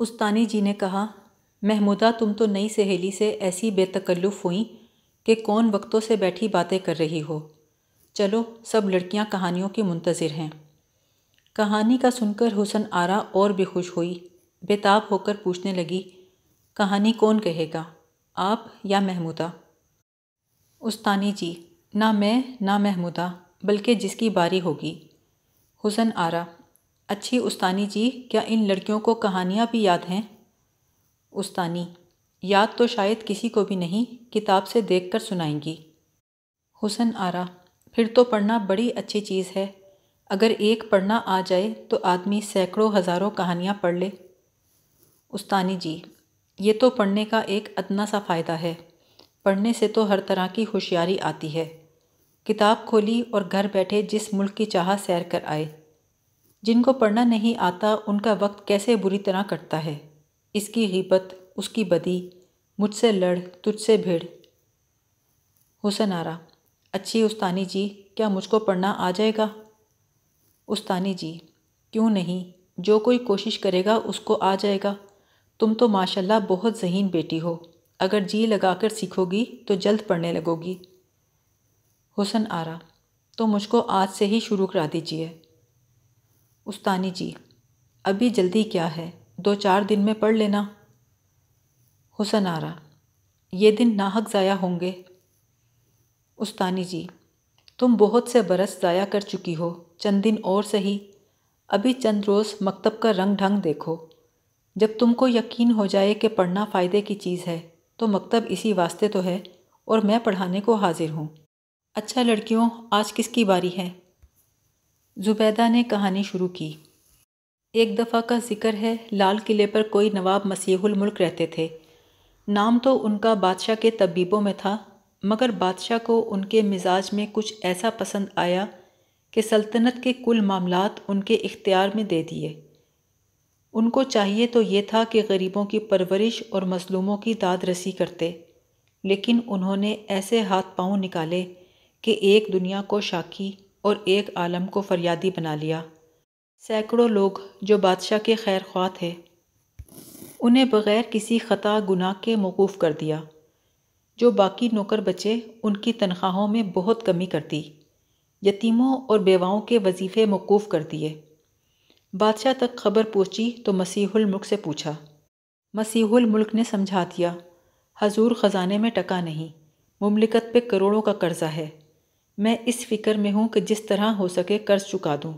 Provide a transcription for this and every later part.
उस्तानी जी ने कहा महमूदा तुम तो नई सहेली से ऐसी बेतकल्लुफ़ हुई कि कौन वक्तों से बैठी बातें कर रही हो चलो सब लड़कियां कहानियों की मुंतज़र हैं कहानी का सुनकर हुसन आरा और भी खुश हुई बेताब होकर पूछने लगी कहानी कौन कहेगा आप या महमूदा उस्तानी जी ना मैं ना महमूदा बल्कि जिसकी बारी होगी हुसन आरा अच्छी उस्तानी जी क्या इन लड़कियों को कहानियाँ भी याद हैं उस्तानी याद तो शायद किसी को भी नहीं किताब से देख कर सुनाएंगी हुसन आरा फिर तो पढ़ना बड़ी अच्छी चीज़ है अगर एक पढ़ना आ जाए तो आदमी सैकड़ों हज़ारों कहानियाँ पढ़ ले उस्तानी जी ये तो पढ़ने का एक अदना सा फ़ायदा है पढ़ने से तो हर तरह की होशियारी आती है किताब खोली और घर बैठे जिस मुल्क की चाह सैर कर आए जिनको पढ़ना नहीं आता उनका वक्त कैसे बुरी तरह कटता है इसकी हिबत उसकी बदी मुझसे लड़ तुझसे भिड़ हुसन आरा अच्छी उस्तानी जी क्या मुझको पढ़ना आ जाएगा उस्तानी जी क्यों नहीं जो कोई कोशिश करेगा उसको आ जाएगा तुम तो माशाल्लाह बहुत जहीन बेटी हो अगर जी लगाकर सीखोगी तो जल्द पढ़ने लगोगी हुसन आरा तो मुझको आज से ही शुरू करा दीजिए उस्तानी जी अभी जल्दी क्या है दो चार दिन में पढ़ लेना हुसन आरा ये दिन नाहक ज़ाया होंगे उस्तानी जी तुम बहुत से बरस ज़ाया कर चुकी हो चंद दिन और सही अभी चंद रोज़ मकतब का रंग ढंग देखो जब तुमको यकीन हो जाए कि पढ़ना फ़ायदे की चीज़ है तो मकतब इसी वास्ते तो है और मैं पढ़ाने को हाजिर हूँ अच्छा लड़कियों आज किसकी बारी है ज़ुबैदा ने कहानी शुरू की एक दफ़ा का जिक्र है लाल किले पर कोई नवाब मसीहुल मुल्क रहते थे नाम तो उनका बादशाह के तबीबों में था मगर बादशाह को उनके मिजाज में कुछ ऐसा पसंद आया कि सल्तनत के कुल मामलात उनके इख्तियार में दे दिए उनको चाहिए तो ये था कि गरीबों की परवरिश और मजलूमों की दाद रसी करते लेकिन उन्होंने ऐसे हाथ पांव निकाले कि एक दुनिया को शाकी और एक आलम को फरियादी बना लिया सैकड़ों लोग जो बादशाह के खैर ख्वाह थे उन्हें बग़ैर किसी ख़ता गुनाह के मौकूफ़ कर दिया जो बाकी नौकर बचे उनकी तनख्वाहों में बहुत कमी कर दी यतीमों और बेवाओं के वजीफ़े मौकूफ़ कर दिए बादशाह तक खबर पहुँची तो मसीहुल मुल्क से पूछा मसीहुल मुल्क ने समझा दिया हजूर ख़जाने में टका नहीं ममलिकत पे करोड़ों का कर्ज़ा है मैं इस फिक्र में हूँ कि जिस तरह हो सके कर्ज चुका दूँ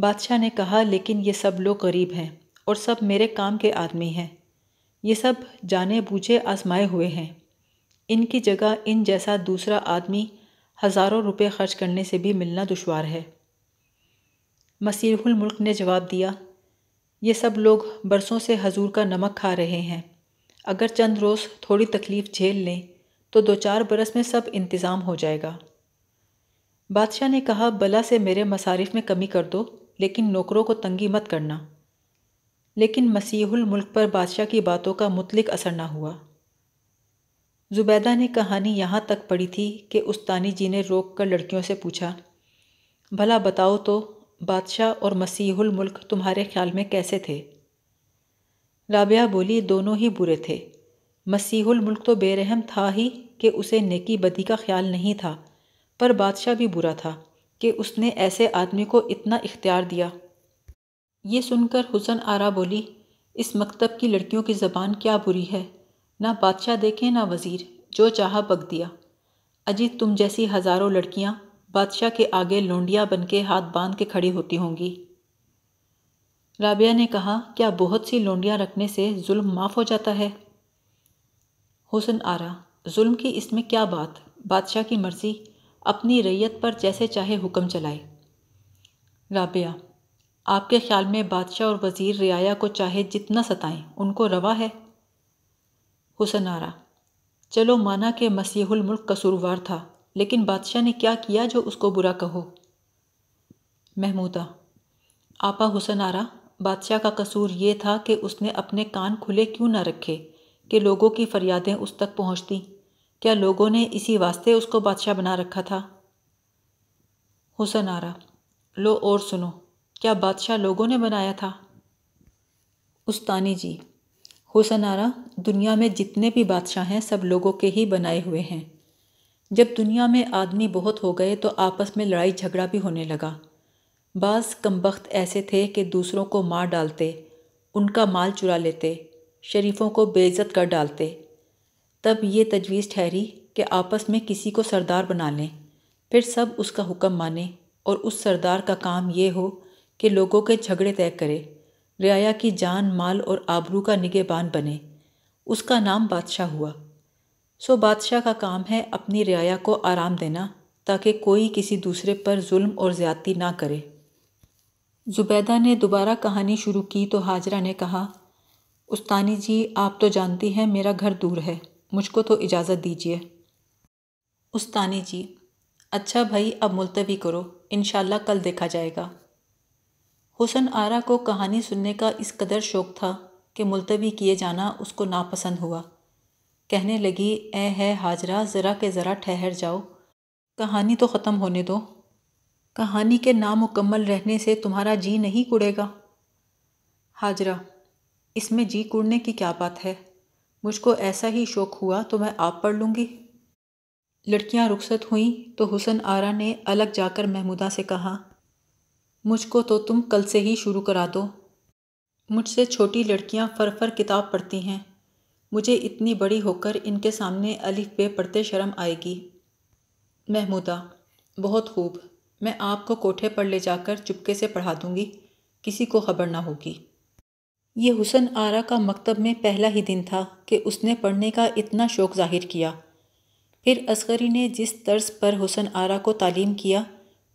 बादशाह ने कहा लेकिन ये सब लोग गरीब हैं और सब मेरे काम के आदमी हैं ये सब जाने बूझे आजमाए हुए हैं इनकी जगह इन जैसा दूसरा आदमी हज़ारों रुपए खर्च करने से भी मिलना दुशवार है मसीहुल मुल्क ने जवाब दिया ये सब लोग बरसों से हजूर का नमक खा रहे हैं अगर चंद रोज़ थोड़ी तकलीफ़ झेल लें तो दो चार बरस में सब इंतज़ाम हो जाएगा बादशाह ने कहा बला से मेरे मसारिफ में कमी कर दो लेकिन नौकरों को तंगी मत करना लेकिन मसीहुल मुल्क पर बादशाह की बातों का मुतलिक असर ना हुआ जुबैदा ने कहानी यहाँ तक पढ़ी थी कि उस्तानी जी ने रोक कर लड़कियों से पूछा भला बताओ तो बादशाह और मसीहुल मुल्क तुम्हारे ख्याल में कैसे थे राबिया बोली दोनों ही बुरे थे मसीहुल मुल्क तो बेरहम था ही कि उसे नेकी बदी का ख्याल नहीं था पर बादशाह भी बुरा था कि उसने ऐसे आदमी को इतना इख्तियार दिया ये सुनकर हुसन आरा बोली इस मकतब की लड़कियों की ज़बान क्या बुरी है ना बादशाह देखें ना वज़ीर जो चाह पक दिया अजीत तुम जैसी हज़ारों लड़कियां बादशाह के आगे लोंडिया बन के हाथ बांध के खड़ी होती होंगी राबिया ने कहा क्या बहुत सी लोंडियाँ रखने से जुल्म माफ़ हो जाता है हुसन आरा जुल्म की इसमें क्या बात बादशाह की मर्ज़ी अपनी रैयत पर जैसे चाहे हुक्म चलाए राबिया आपके ख्याल में बादशाह और वज़ीर रियाया को चाहे जितना सताएं उनको रवा है हुसन आरा चलो माना कि मसीहुल मुल्क कसूरवार था लेकिन बादशाह ने क्या किया जो उसको बुरा कहो महमूदा आपा हुसन आरा बादशाह का कसूर ये था कि उसने अपने कान खुले क्यों ना रखे कि लोगों की फरियादें उस तक पहुंचती क्या लोगों ने इसी वास्ते उसको बादशाह बना रखा था हुसन आरा लो और सुनो क्या बादशाह लोगों ने बनाया था उस्तानी जी हुसन आरा दुनिया में जितने भी बादशाह हैं सब लोगों के ही बनाए हुए हैं जब दुनिया में आदमी बहुत हो गए तो आपस में लड़ाई झगड़ा भी होने लगा बाज़ कमबख्त ऐसे थे कि दूसरों को मार डालते उनका माल चुरा लेते शरीफों को बेइज्जत कर डालते तब ये तजवीज़ ठहरी कि आपस में किसी को सरदार बना लें फिर सब उसका हुक्म माने और उस सरदार का काम ये हो कि लोगों के झगड़े तय करे रियाया की जान माल और आबरू का निगेबान बने उसका नाम बादशाह हुआ सो बादशाह का काम है अपनी रियाया को आराम देना ताकि कोई किसी दूसरे पर जुल्म और ज़्यादती ना करे जुबैदा ने दोबारा कहानी शुरू की तो हाजरा ने कहा उस्तानी जी आप तो जानती हैं मेरा घर दूर है मुझको तो इजाज़त दीजिए उस्तानी जी अच्छा भाई अब मुलतवी करो इन कल देखा जाएगा हुसन आरा को कहानी सुनने का इस कदर शौक़ था कि मुलतवी किए जाना उसको नापसंद हुआ कहने लगी ए है हाजरा ज़रा के ज़रा ठहर जाओ कहानी तो ख़त्म होने दो कहानी के नामुकम्मल रहने से तुम्हारा जी नहीं कुड़ेगा हाजरा इसमें जी कूड़ने की क्या बात है मुझको ऐसा ही शौक हुआ तो मैं आप पढ़ लूँगी लड़कियाँ रुखसत हुईं तो हुसन आरा ने अलग जाकर महमूदा से कहा मुझको तो तुम कल से ही शुरू करा दो मुझसे छोटी लड़कियाँ फर फर किताब पढ़ती हैं मुझे इतनी बड़ी होकर इनके सामने अलिफ बे पढ़ते शर्म आएगी महमूदा बहुत खूब मैं आपको कोठे पर ले जाकर चुपके से पढ़ा दूँगी किसी को खबर ना होगी ये हुसन आरा का मकतब में पहला ही दिन था कि उसने पढ़ने का इतना शौक़ ज़ाहिर किया फिर असगरी ने जिस तर्ज पर हुसन आरा को तालीम किया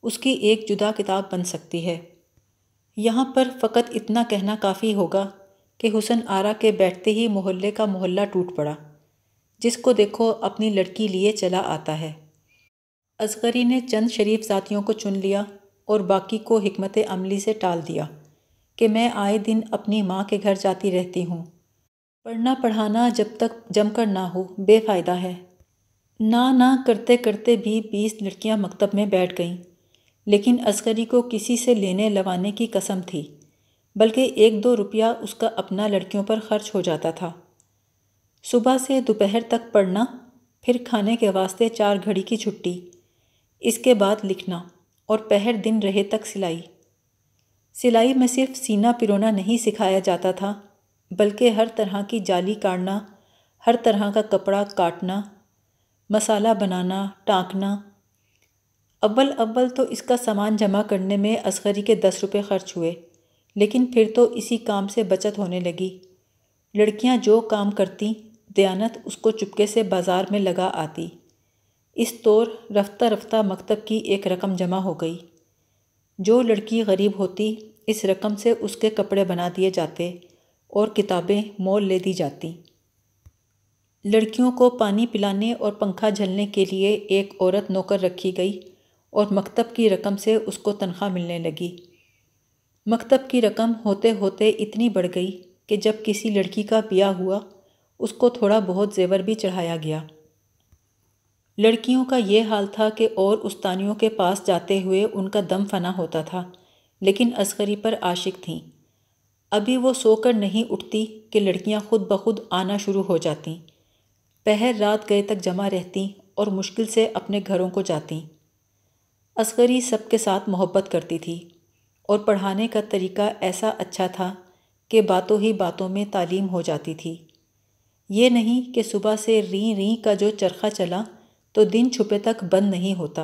उसकी एक जुदा किताब बन सकती है यहाँ पर फ़कत इतना कहना काफ़ी होगा कि हुसन आरा के बैठते ही मोहल्ले का मोहल्ला टूट पड़ा जिसको देखो अपनी लड़की लिए चला आता है असगरी ने चंद शरीफ साथियों को चुन लिया और बाकी को हमत अमली से टाल दिया कि मैं आए दिन अपनी माँ के घर जाती रहती हूँ पढ़ना पढ़ाना जब तक जमकर ना हो बेफ़ायदा है ना ना करते करते भी बीस लड़कियाँ मकतब में बैठ गईं लेकिन अस्करी को किसी से लेने लवाने की कसम थी बल्कि एक दो रुपया उसका अपना लड़कियों पर खर्च हो जाता था सुबह से दोपहर तक पढ़ना फिर खाने के वास्ते चार घड़ी की छुट्टी इसके बाद लिखना और पहर दिन रहे तक सिलाई सिलाई में सिर्फ सीना पिरोना नहीं सिखाया जाता था बल्कि हर तरह की जाली काटना हर तरह का कपड़ा काटना मसाला बनाना टाँकना अव्वल अव्वल तो इसका सामान जमा करने में असगरी के दस रुपये खर्च हुए लेकिन फिर तो इसी काम से बचत होने लगी लड़कियां जो काम करती दयानत उसको चुपके से बाज़ार में लगा आती इस तौर रफ्ता रफ्ता मकतब की एक रकम जमा हो गई जो लड़की गरीब होती इस रकम से उसके कपड़े बना दिए जाते और किताबें मोल ले दी जाती लड़कियों को पानी पिलाने और पंखा झलने के लिए एक औरत नौकर रखी गई और मकतब की रकम से उसको तनख्वाह मिलने लगी मकतब की रकम होते होते इतनी बढ़ गई कि जब किसी लड़की का ब्याह हुआ उसको थोड़ा बहुत जेवर भी चढ़ाया गया लड़कियों का यह हाल था कि और उस्तानियों के पास जाते हुए उनका दम फना होता था लेकिन असगरी पर आशिक थीं अभी वो सोकर नहीं उठती कि लड़कियां खुद ब खुद आना शुरू हो जाती पहर रात गए तक जमा रहती और मुश्किल से अपने घरों को जाती असगरी सबके साथ मोहब्बत करती थी और पढ़ाने का तरीका ऐसा अच्छा था कि बातों ही बातों में तालीम हो जाती थी ये नहीं कि सुबह से री री का जो चरखा चला तो दिन छुपे तक बंद नहीं होता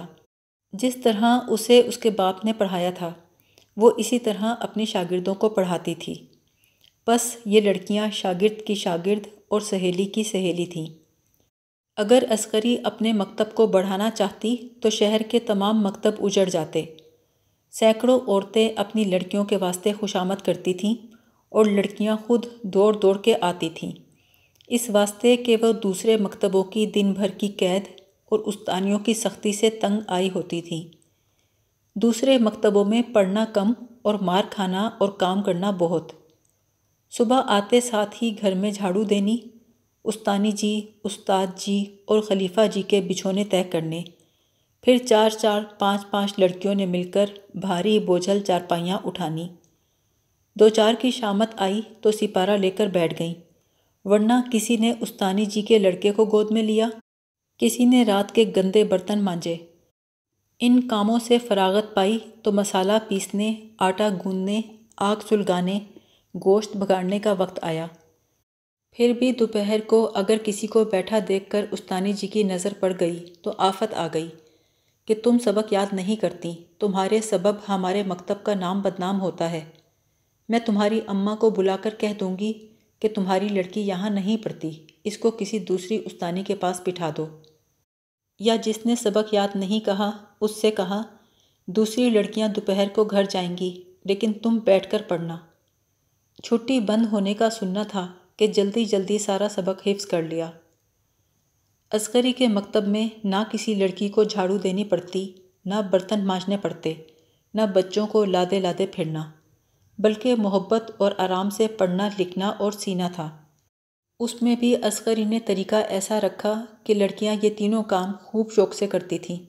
जिस तरह उसे उसके बाप ने पढ़ाया था वो इसी तरह अपने शागिर्दों को पढ़ाती थी बस ये लड़कियां शागिर्द की शागिर्द और सहेली की सहेली थीं अगर अस्करी अपने मकतब को बढ़ाना चाहती तो शहर के तमाम मकतब उजड़ जाते सैकड़ों औरतें अपनी लड़कियों के वास्ते खुशामद करती थीं और लड़कियां खुद दौड़ दौड़ के आती थीं इस वास्ते कि वह दूसरे मकतबों की दिन भर की कैद और उस्तानियों की सख्ती से तंग आई होती थी दूसरे मकतबों में पढ़ना कम और मार खाना और काम करना बहुत सुबह आते साथ ही घर में झाड़ू देनी उस्तानी जी उस्ताद जी और खलीफा जी के बिछोने तय करने फिर चार चार पाँच पाँच लड़कियों ने मिलकर भारी बोझल चारपाइयाँ उठानी दो चार की शामत आई तो सिपारा लेकर बैठ गईं वरना किसी ने उस्तानी जी के लड़के को गोद में लिया किसी ने रात के गंदे बर्तन मांजे इन कामों से फरागत पाई तो मसाला पीसने आटा गूंदने आग सुलगाने गोश्त भगाड़ने का वक्त आया फिर भी दोपहर को अगर किसी को बैठा देखकर उस्तानी जी की नज़र पड़ गई तो आफत आ गई कि तुम सबक याद नहीं करती तुम्हारे सबब हमारे मकतब का नाम बदनाम होता है मैं तुम्हारी अम्मा को बुलाकर कह दूंगी कि तुम्हारी लड़की यहाँ नहीं पढ़ती इसको किसी दूसरी उस्तानी के पास बिठा दो या जिसने सबक याद नहीं कहा उससे कहा दूसरी लड़कियां दोपहर को घर जाएंगी लेकिन तुम बैठकर पढ़ना छुट्टी बंद होने का सुनना था कि जल्दी जल्दी सारा सबक हिफ्स कर लिया अस्करी के मकतब में ना किसी लड़की को झाड़ू देनी पड़ती ना बर्तन माँजने पड़ते ना बच्चों को लादे लादे फिरना बल्कि मोहब्बत और आराम से पढ़ना लिखना और सीना था उसमें भी असगर ने तरीका ऐसा रखा कि लड़कियां ये तीनों काम खूब शौक से करती थीं